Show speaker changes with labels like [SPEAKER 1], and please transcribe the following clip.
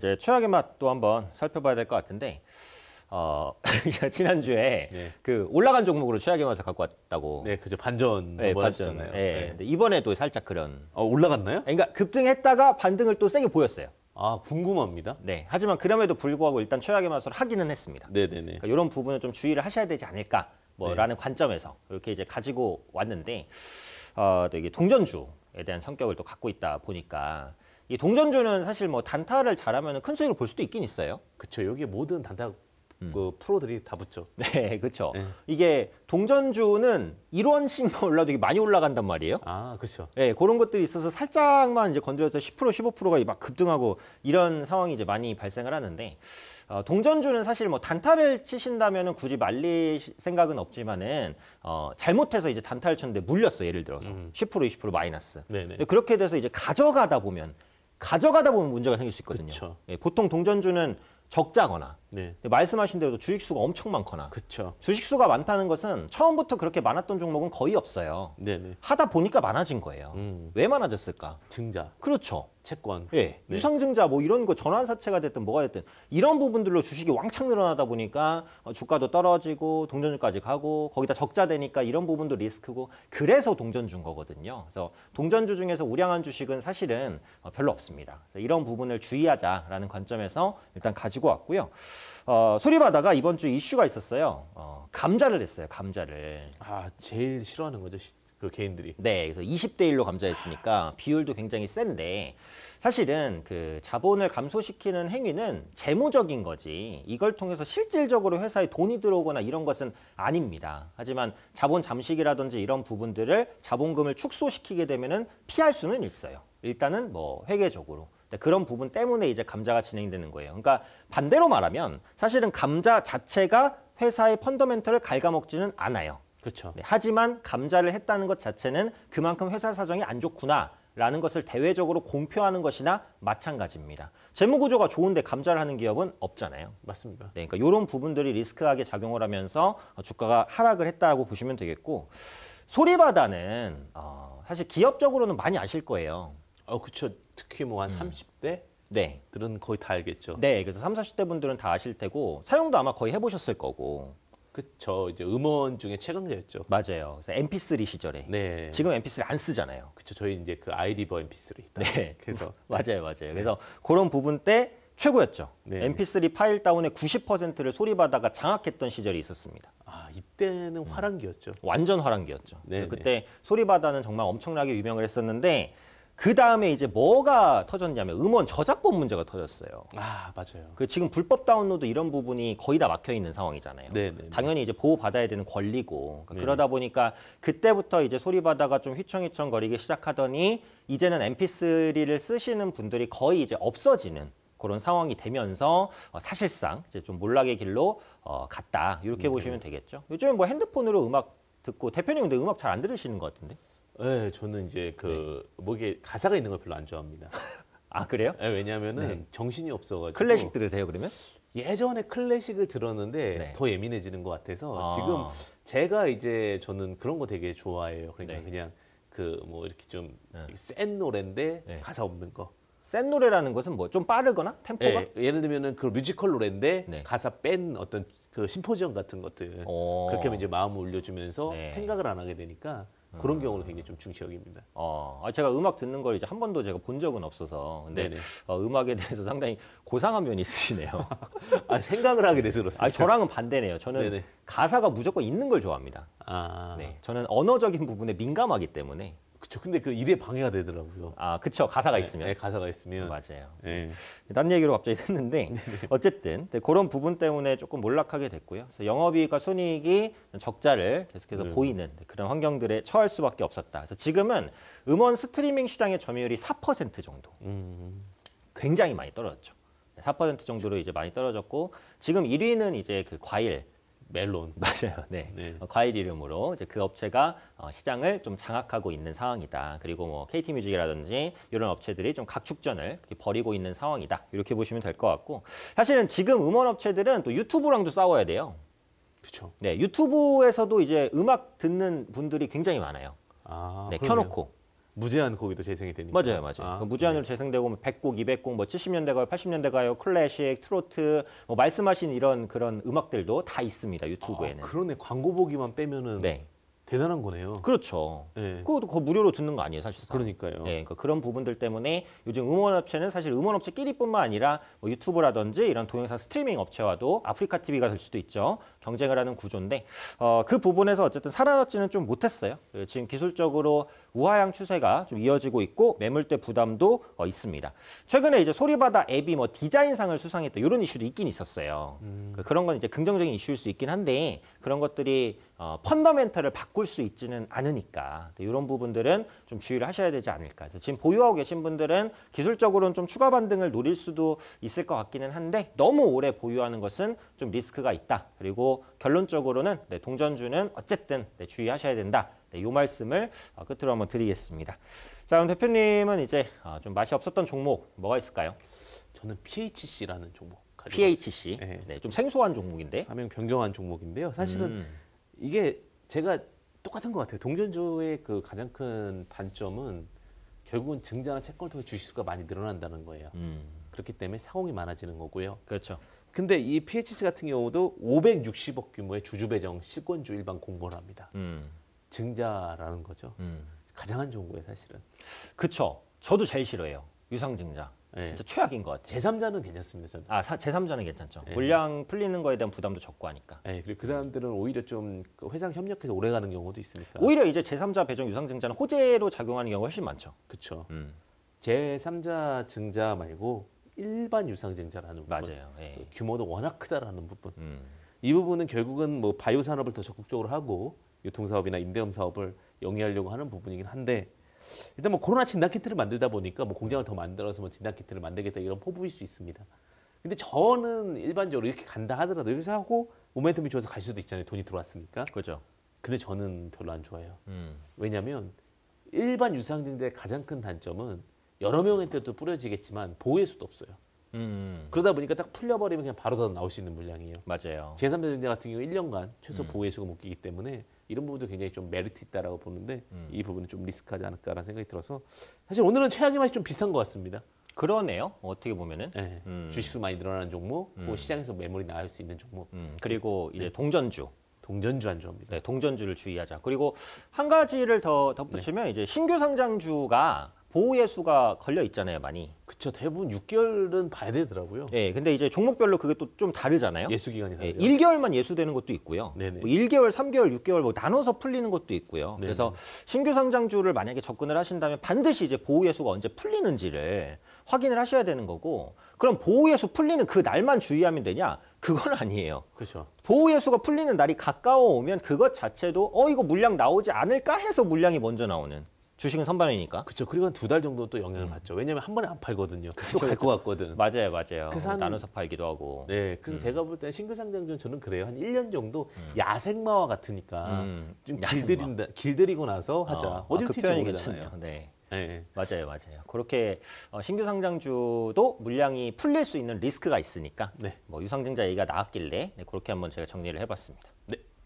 [SPEAKER 1] 이제 최악의 맛도 한번 살펴봐야 될 것 같은데 어, 그러니까 지난주에 네. 그 올라간 종목으로 최악의 맛을 갖고 왔다고. 네, 그죠 반전 네, 반전잖아요. 네. 예. 네. 근데 이번에도 살짝 그런. 아, 올라갔나요? 그러니까 급등했다가 반등을 또 세게 보였어요. 아, 궁금합니다. 네. 하지만 그럼에도 불구하고 일단 최악의 맛으로 하기는 했습니다. 네, 네, 네. 이런 부분을 좀 주의를 하셔야 되지 않을까 뭐라는 네. 관점에서 이렇게 이제 가지고 왔는데 어, 또 이게 동전주에 대한 성격을 또 갖고 있다 보니까 이 동전조는 사실 뭐 단타를 잘하면 큰 수익을 볼 수도 있긴 있어요. 그렇죠. 여기 모든 단타 음. 그 프로들이 다 붙죠. 네, 그렇죠. 네. 이게 동전주는 1원씩만 올라도 이게 많이 올라간단 말이에요. 아, 그렇죠. 네, 그런 것들이 있어서 살짝만 이제 건드려서 10% 15%가 막 급등하고 이런 상황이 이제 많이 발생을 하는데 어, 동전주는 사실 뭐 단타를 치신다면은 굳이 말릴 생각은 없지만은 어, 잘못해서 이제 단타를 쳤는데 물렸어 예를 들어서 음. 10% 20% 마이너스. 네네. 그렇게 돼서 이제 가져가다 보면 가져가다 보면 문제가 생길 수 있거든요. 예, 보통 동전주는 적자거나 네. 말씀하신 대로 주식 수가 엄청 많거나 그쵸. 주식 수가 많다는 것은 처음부터 그렇게 많았던 종목은 거의 없어요. 네네. 네. 하다 보니까 많아진 거예요. 음. 왜 많아졌을까? 증자. 그렇죠. 채권. 예. 네. 유상증자 뭐 이런 거 전환사채가 됐든 뭐가 됐든 이런 부분들로 주식이 왕창 늘어나다 보니까 어, 주가도 떨어지고 동전주까지 가고 거기다 적자 되니까 이런 부분도 리스크고 그래서 동전준 거거든요. 그래서 동전주 중에서 우량한 주식은 사실은 어, 별로 없습니다. 그래서 이런 부분을 주의하자라는 관점에서 일단 가지고 왔고요. 어, 소리바다가 이번 주 이슈가 있었어요. 어, 감자를 했어요. 감자를. 아 제일 싫어하는 거죠. 그 개인들이. 네, 그래서 20대 1로 감자했으니까 비율도 굉장히 센데 사실은 그 자본을 감소시키는 행위는 재무적인 거지 이걸 통해서 실질적으로 회사에 돈이 들어오거나 이런 것은 아닙니다. 하지만 자본 잠식이라든지 이런 부분들을 자본금을 축소시키게 되면은 피할 수는 있어요. 일단은 뭐 회계적으로. 네, 그런 부분 때문에 이제 감자가 진행되는 거예요. 그러니까 반대로 말하면 사실은 감자 자체가 회사의 펀더멘털을 갉아먹지는 않아요. 그렇죠. 네, 하지만 감자를 했다는 것 자체는 그만큼 회사 사정이 안 좋구나. 라는 것을 대외적으로 공표하는 것이나 마찬가지입니다. 재무 구조가 좋은데 감자를 하는 기업은 없잖아요. 맞습니다. 네, 그러니까 이런 부분들이 리스크하게 작용을 하면서 어, 주가가 하락을 했다고 보시면 되겠고 소리바다는 어, 사실 기업적으로는 많이 아실 거예요. 어, 그렇죠. 특히 뭐한 30대 음. 네. 들은 거의 다 알겠죠. 네, 그래서 3, 40대 분들은 다 아실 테고 사용도 아마 거의 해보셨을 거고. 그쵸, 이제 음원 중에 최강자였죠. 맞아요. 그래서 MP3 시절에. 네. 지금 MP3 안 쓰잖아요. 그쵸, 저희 이제 그아이디버 MP3. 네. 그래서 맞아요, 맞아요. 그래서 그런 부분 때 최고였죠. 네. MP3 파일 다운의 90%를 소리바다가 장악했던 시절이 있었습니다. 아, 이때는 화랑기였죠. 음. 완전 화랑기였죠. 네, 네, 그때 소리바다는 정말 엄청나게 유명을 했었는데 그 다음에 이제 뭐가 터졌냐면 음원 저작권 문제가 터졌어요.
[SPEAKER 2] 아 맞아요.
[SPEAKER 1] 그 지금 불법 다운로드 이런 부분이 거의 다 막혀 있는 상황이잖아요. 네, 네, 네. 당연히 이제 보호 받아야 되는 권리고 그러니까 네, 그러다 보니까 그때부터 이제 소리 바다가 좀 휘청휘청거리기 시작하더니 이제는 MP3를 쓰시는 분들이 거의 이제 없어지는 그런 상황이 되면서 어, 사실상 이제 좀 몰락의 길로 어, 갔다 이렇게 네. 보시면 되겠죠. 요즘에 뭐 핸드폰으로 음악 듣고 대표님 근데 음악 잘 안 들으시는 것 같은데?
[SPEAKER 2] 네, 저는 이제 그 네. 목에 가사가 있는 걸 별로 안 좋아합니다. 아 그래요? 네, 왜냐하면은 네. 정신이 없어가지고 클래식 들으세요 그러면? 예전에 클래식을 들었는데 네. 더 예민해지는 것 같아서 아. 지금 제가 이제 저는 그런 거 되게 좋아해요. 그러니까 네. 그냥 그 뭐 이렇게 좀센 네. 노래인데 가사 없는 거. 센 노래라는 것은 뭐 좀 빠르거나 템포가 예, 예를 들면은 그 뮤지컬 노래인데 네. 가사 뺀 어떤 그 심포지엄 같은 것들 오. 어. 그렇게 하면 이제 마음을 울려주면서 네. 생각을 안 하게 되니까 그런 음. 경우는 굉장히 좀 중시적입니다.
[SPEAKER 1] 어, 아, 제가 음악 듣는 걸 이제 한 번도 제가 본 적은 없어서 근데 어, 음악에 대해서 상당히 고상한 면이 있으시네요. 아, 생각을 하게 돼서 그렇습니다. 아, 저랑은 반대네요. 저는 네네. 가사가 무조건 있는 걸 좋아합니다.
[SPEAKER 2] 아, 네,
[SPEAKER 1] 저는 언어적인 부분에 민감하기 때문에 그쵸. 근데 그 일에 방해가
[SPEAKER 2] 되더라고요. 아, 그쵸. 가사가 네, 있으면. 네, 가사가 있으면. 맞아요. 네. 네.
[SPEAKER 1] 딴 얘기로 갑자기 샜는데 네, 네. 어쨌든 네, 그런 부분 때문에 조금 몰락하게 됐고요. 그래서 영업이익과 순이익이 적자를 계속해서 네. 보이는 그런 환경들에 처할 수밖에 없었다. 그래서 지금은 음원 스트리밍 시장의 점유율이 4% 정도. 음. 굉장히 많이 떨어졌죠. 4% 정도로 이제 많이 떨어졌고 지금 1위는 이제 그 과일 멜론. 맞아요. 네. 네. 어, 과일 이름으로 이제 그 업체가 어, 시장을 좀 장악하고 있는 상황이다. 그리고 뭐 KT 뮤직이라든지 이런 업체들이 좀 각축전을 벌이고 있는 상황이다. 이렇게 보시면 될 것 같고 사실은 지금 음원 업체들은 또 유튜브랑도 싸워야 돼요. 그죠 네, 유튜브에서도 이제 음악 듣는 분들이 굉장히 많아요. 아, 네, 그러네요. 켜놓고 무제한 곡이도 재생이 되니까. 맞아요, 맞아요. 아, 그 무제한으로 네. 재생되고 100곡, 200곡, 뭐 70년대 뭐 가요, 80년대 가요, 클래식, 트로트, 뭐 말씀하신 이런 그런 음악들도 다 있습니다 아, 유튜브에는. 아, 그러네 광고 보기만 빼면은. 네. 대단한 거네요. 그렇죠. 네. 그것도 무료로 듣는 거 아니에요, 사실상. 그러니까요. 네, 그러니까 그런 부분들 때문에 요즘 음원업체는 사실 음원업체끼리뿐만 아니라 뭐 유튜브라든지 이런 동영상 스트리밍 업체와도 아프리카 TV가 될 수도 있죠. 경쟁을 하는 구조인데 어, 그 부분에서 어쨌든 살아남지는 좀 못했어요. 예, 지금 기술적으로 우하향 추세가 좀 이어지고 있고 매물대 부담도 어, 있습니다. 최근에 이제 소리바다 앱이 뭐 디자인상을 수상했다 이런 이슈도 있긴 있었어요. 음. 그러니까 그런 건 이제 긍정적인 이슈일 수 있긴 한데 그런 것들이 어, 펀더멘터를 바꿀 수 있지는 않으니까 이런 부분들은 좀 주의를 하셔야 되지 않을까. 그래서 지금 보유하고 계신 분들은 기술적으로는 좀 추가 반등을 노릴 수도 있을 것 같기는 한데 너무 오래 보유하는 것은 좀 리스크가 있다. 그리고 결론적으로는 네, 동전주는 어쨌든 네, 주의하셔야 된다. 네, 요 말씀을 어, 끝으로 한번 드리겠습니다. 자, 그럼 대표님은 이제 어, 좀 맛이 없었던 종목 뭐가 있을까요? 저는 PHC라는
[SPEAKER 2] 종목. PHC. 네. 네, 좀 생소한 종목인데. 사명 변경한 종목인데요. 사실은 음. 이게 제가 똑같은 것 같아요. 동전주의 그 가장 큰 단점은 결국은 증자나 채권을 통해 주식수가 많이 늘어난다는 거예요. 음. 그렇기 때문에 상황이 많아지는 거고요. 그렇죠. 근데 이 PHC 같은 경우도 560억 규모의 주주 배정 실권주 일반 공고를 합니다. 음. 증자라는 거죠. 음. 가장 안 좋은 거예요, 사실은. 그쵸. 저도 제일 싫어해요. 유상증자. 예. 진짜 최악인 것 같아요. 제3자는
[SPEAKER 1] 괜찮습니다. 저는. 아, 사, 제3자는 괜찮죠. 네. 물량 풀리는 거에 대한 부담도 적고 하니까. 네, 그리고 그 사람들은 오히려 좀 그 회사랑 협력해서 오래 가는 경우도 있으니까. 오히려 이제 제3자 배정 유상증자는 호재로 작용하는 경우가
[SPEAKER 2] 훨씬 많죠. 그렇죠. 음. 제3자 증자 말고 일반 유상증자라는 부분. 맞아요. 예. 그 규모도 워낙 크다라는 부분. 음. 이 부분은 결국은 뭐 바이오 산업을 더 적극적으로 하고 유통사업이나 임대업 사업을 영위하려고 하는 부분이긴 한데 일단 뭐 코로나 진단 키트를 만들다 보니까 뭐 공장을 더 만들어서 뭐 진단 키트를 만들겠다 이런 포부일 수 있습니다. 근데 저는 일반적으로 이렇게 간다 하더라도 여기서 하고 모멘텀이 좋아서 갈 수도 있잖아요. 돈이 들어왔으니까. 그죠. 근데 저는 별로 안 좋아해요. 음. 왜냐하면 일반 유상증자의 가장 큰 단점은 여러 명한테도 뿌려지겠지만 보호의 수도 없어요. 음. 그러다 보니까 딱 풀려버리면 그냥 바로 다 나올 수 있는 물량이에요. 맞아요. 제3자전자 같은 경우 1년간 최소 음. 보호예수가 묶이기 때문에 이런 부분도 굉장히 좀 메리트 있다라고 보는데 음. 이 부분은 좀 리스크하지 않을까라는 생각이 들어서 사실 오늘은 최악의 맛이 좀 비싼 것 같습니다. 그러네요. 어떻게 보면은 네. 음. 주식수 많이 늘어나는 종목, 그 음. 그 시장에서 매물이 나올 수 있는 종목. 음. 그리고 네. 이제 네. 동전주.
[SPEAKER 1] 동전주 안 좋아합니다. 네, 동전주를 주의하자. 그리고 한 가지를 더 네. 덧붙이면 네. 이제 신규 상장주가 보호예수가 걸려 있잖아요, 많이. 그쵸, 대부분 6개월은 봐야 되더라고요. 예, 근데 이제 종목별로 그게 또 좀 다르잖아요. 예수 기간이 예, 다르죠. 1개월만 예수되는 것도 있고요. 네네. 뭐 1개월, 3개월, 6개월 뭐 나눠서 풀리는 것도 있고요. 네네. 그래서 신규 상장주를 만약에 접근을 하신다면 반드시 이제 보호예수가 언제 풀리는지를 확인을 하셔야 되는 거고 그럼 보호예수 풀리는 그 날만 주의하면 되냐? 그건 아니에요. 그렇죠. 보호예수가 풀리는 날이 가까워 오면 그것 자체도 어 이거 물량 나오지 않을까 해서 물량이 먼저 나오는 주식은 선반이니까.
[SPEAKER 2] 그렇죠. 그리고 한 두 달 정도 또 영향을 음. 받죠. 왜냐면 하한 번에 안 팔거든요. 또 갈 것 같거든. 맞아요, 맞아요. 그래서 한, 나눠서 팔기도 하고. 네, 그래서 음. 제가 볼 때는 싱글상장전 저는 그래요. 한 1년 정도 음. 야생마와 같으니까 음. 좀 야생마. 길들인다, 길들이고 나서 하자. 어, 아, 어딜 아, 그 튀지 모르잖아요.
[SPEAKER 1] 네. 네. 맞아요, 맞아요. 그렇게 어, 신규 상장주도 물량이 풀릴 수 있는 리스크가 있으니까 네. 뭐 유상증자 얘기가 나왔길래 네, 그렇게 한번 제가 정리를 해봤습니다. 네.